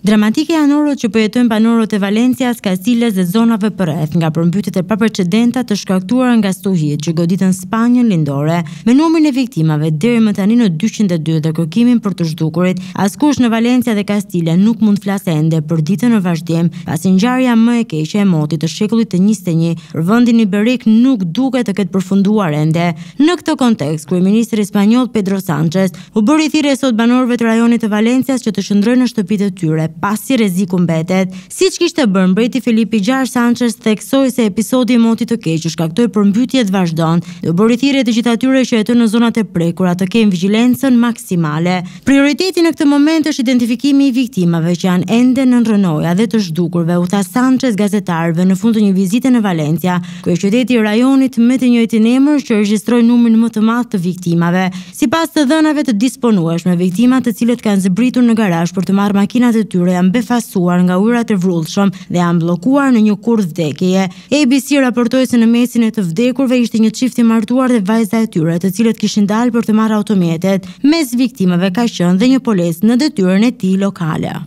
Dramatike janë orët që përjetojnë po banorët e Valencias, Kastiles dhe zonave përreth nga përmbytet e papërçedenta të shkaktuara nga stuhit që goditën Spanjën lindore, me numrin e viktimave deri më tani në 202 dhe kërkimin për të zhdukurit. Askush në Valencia dhe Kastile nuk mund flasë ende për ditën në vazhdim, pasi ngjarja më e keqe e motit të shekullit të 21, vendin iberik nuk duket të ketë përfunduar ende. Në këtë kontekst, kryeministri spanjoll Pedro Sanchez u bëri thirrje sot banorëve të rajonit të Valencias që të qëndrojnë në shtëpitë e tyre mbetet pasi rreziku mbetet. Siç kishte bër mbreti Filipi 6 Sanchez theksoi se episodi i motit të keq u shkaktoi për mbytyje të vazhdon. Do bëri thirrje të gjithatyre atyre që jetojnë në zonat e prekura të kenë vigjilencën maksimale. Prioriteti në këtë moment është identifikimi i viktimave që janë ende në rrënoja dhe të zhdukurve, u tha Sanchez gazetarëve në fund të një vizite në Valencia, ku e qyteti i rajonit me të njëjtin emër që regjistroi numrin më të madh të viktimave. Sipas të dhënave të disponueshme, viktimat të cilët kanë zbritur në garazh për të marrë makinat e tyre tyre janë befasuar nga ujrat e vrullshëm dhe janë blokuar në një kur vdekje. ABC raportoi se në mesin e të vdekurve ishte një çift i martuar dhe vajza e tyre, të cilët kishin dalë për të marrë automjetet. Mes viktimave ka qenë dhe një policë në detyrën e tij lokale.